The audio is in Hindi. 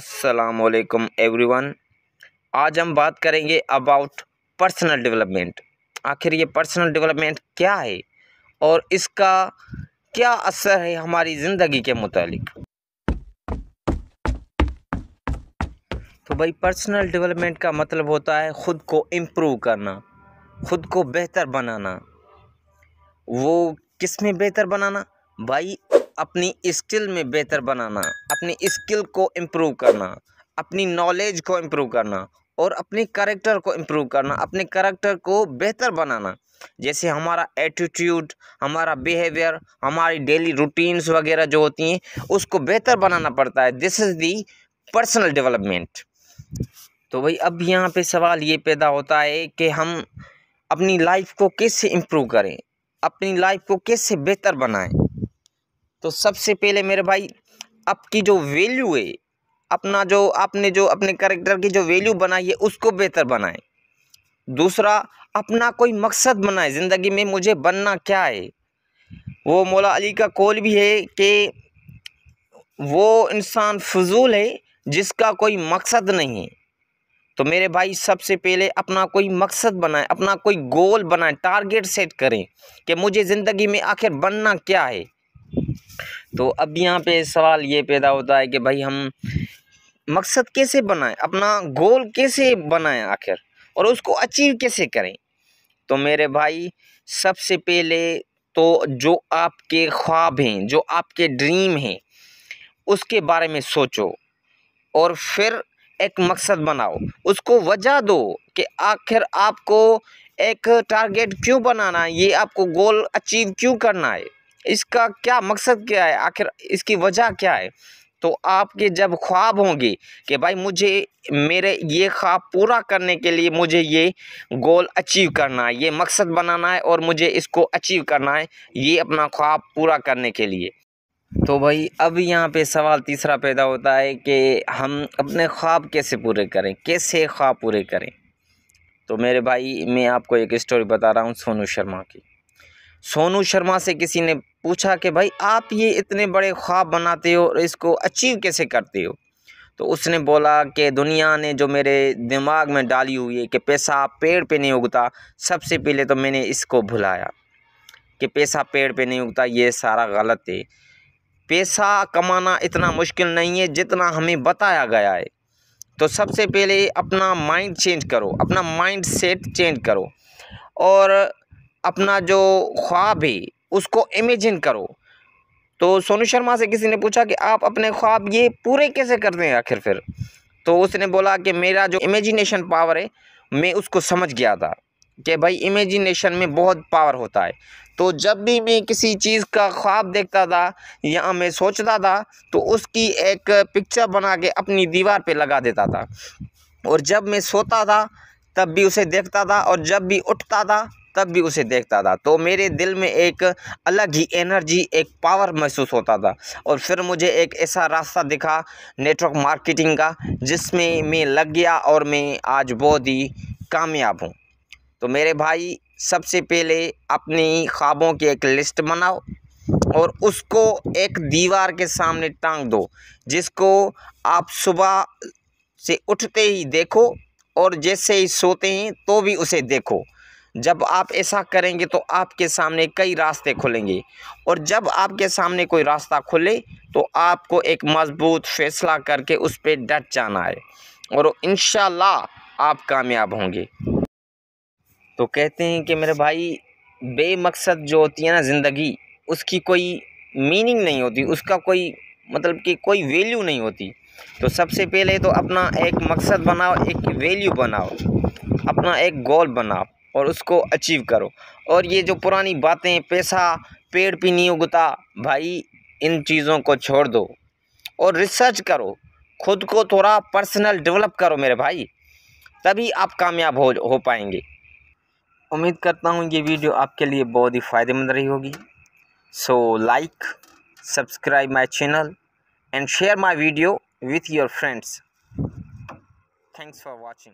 असलकम वन आज हम बात करेंगे अबाउट पर्सनल डेवलपमेंट आखिर ये पर्सनल डेवलपमेंट क्या है और इसका क्या असर है हमारी ज़िंदगी के मुतालिक तो भाई पर्सनल डेवलपमेंट का मतलब होता है ख़ुद को इम्प्रूव करना ख़ुद को बेहतर बनाना वो किस में बेहतर बनाना भाई अपनी स्किल में बेहतर बनाना अपनी स्किल को इम्प्रूव करना अपनी नॉलेज को इम्प्रूव करना और अपने करेक्टर को इम्प्रूव करना अपने करेक्टर को बेहतर बनाना जैसे हमारा एटीट्यूड हमारा बिहेवियर हमारी डेली रूटीन्स वगैरह जो होती हैं उसको बेहतर बनाना पड़ता है this is the personal development तो भाई अब यहाँ पे सवाल ये पैदा होता है कि हम अपनी लाइफ को कैसे इम्प्रूव करें अपनी लाइफ को कैसे बेहतर बनाएं तो सबसे पहले मेरे भाई आपकी जो वैल्यू है अपना जो आपने जो अपने करेक्टर की जो वैल्यू बनाई है उसको बेहतर बनाएं दूसरा अपना कोई मकसद बनाए ज़िंदगी में मुझे बनना क्या है वो मौला अली का कौल भी है कि वो इंसान फजूल है जिसका कोई मकसद नहीं है तो मेरे भाई सबसे पहले अपना कोई मकसद बनाए अपना कोई गोल बनाए टारगेट सेट करें कि मुझे ज़िंदगी में आखिर बनना क्या है तो अब यहाँ पे सवाल ये पैदा होता है कि भाई हम मकसद कैसे बनाएं अपना गोल कैसे बनाएं आखिर और उसको अचीव कैसे करें तो मेरे भाई सबसे पहले तो जो आपके ख्वाब हैं जो आपके ड्रीम हैं उसके बारे में सोचो और फिर एक मकसद बनाओ उसको वजह दो कि आखिर आपको एक टारगेट क्यों बनाना है ये आपको गोल अचीव क्यों करना है इसका क्या मकसद क्या है आखिर इसकी वजह क्या है तो आपके जब ख्वाब होंगे कि भाई मुझे मेरे ये ख्वाब पूरा करने के लिए मुझे ये गोल अचीव करना है ये मकसद बनाना है और मुझे इसको अचीव करना है ये अपना ख्वाब पूरा करने के लिए तो भाई अब यहाँ पे सवाल तीसरा पैदा होता है कि हम अपने ख्वाब कैसे पूरे करें कैसे ख्वाब पूरे करें तो मेरे भाई मैं आपको एक स्टोरी बता रहा हूँ सोनू शर्मा की सोनू शर्मा से किसी ने पूछा कि भाई आप ये इतने बड़े ख्वाब बनाते हो और इसको अचीव कैसे करते हो तो उसने बोला कि दुनिया ने जो मेरे दिमाग में डाली हुई है कि पैसा पेड़ पे नहीं उगता सबसे पहले तो मैंने इसको भुलाया कि पैसा पेड़ पे नहीं उगता ये सारा गलत है पैसा कमाना इतना मुश्किल नहीं है जितना हमें बताया गया है तो सबसे पहले अपना माइंड चेंज करो अपना माइंड सेट चेंज करो और अपना जो ख्वाब है उसको इमेजिन करो तो सोनू शर्मा से किसी ने पूछा कि आप अपने ख्वाब ये पूरे कैसे करते हैं आखिर फिर तो उसने बोला कि मेरा जो इमेजिनेशन पावर है मैं उसको समझ गया था कि भाई इमेजिनेशन में बहुत पावर होता है तो जब भी मैं किसी चीज़ का ख्वाब देखता था या मैं सोचता था तो उसकी एक पिक्चर बना के अपनी दीवार पे लगा देता था और जब मैं सोता था तब भी उसे देखता था और जब भी उठता था तब भी उसे देखता था तो मेरे दिल में एक अलग ही एनर्जी एक पावर महसूस होता था और फिर मुझे एक ऐसा रास्ता दिखा नेटवर्क मार्केटिंग का जिसमें मैं लग गया और मैं आज बहुत ही कामयाब हूँ तो मेरे भाई सबसे पहले अपनी ख्वाबों की एक लिस्ट बनाओ और उसको एक दीवार के सामने टांग दो जिसको आप सुबह से उठते ही देखो और जैसे ही सोते हैं तो भी उसे देखो जब आप ऐसा करेंगे तो आपके सामने कई रास्ते खुलेंगे और जब आपके सामने कोई रास्ता खुले तो आपको एक मजबूत फैसला करके उस पर डट जाना है और इन आप कामयाब होंगे तो कहते हैं कि मेरे भाई बेमकसद जो होती है ना ज़िंदगी उसकी कोई मीनिंग नहीं होती उसका कोई मतलब कि कोई वैल्यू नहीं होती तो सबसे पहले तो अपना एक मकसद बनाओ एक वैल्यू बनाओ अपना एक गोल बनाओ और उसको अचीव करो और ये जो पुरानी बातें पैसा पेड़ पी नहीं उगता भाई इन चीज़ों को छोड़ दो और रिसर्च करो खुद को थोड़ा पर्सनल डेवलप करो मेरे भाई तभी आप कामयाब हो हो पाएंगे उम्मीद करता हूँ ये वीडियो आपके लिए बहुत ही फ़ायदेमंद रही होगी so like subscribe my channel and share my video with your friends thanks for watching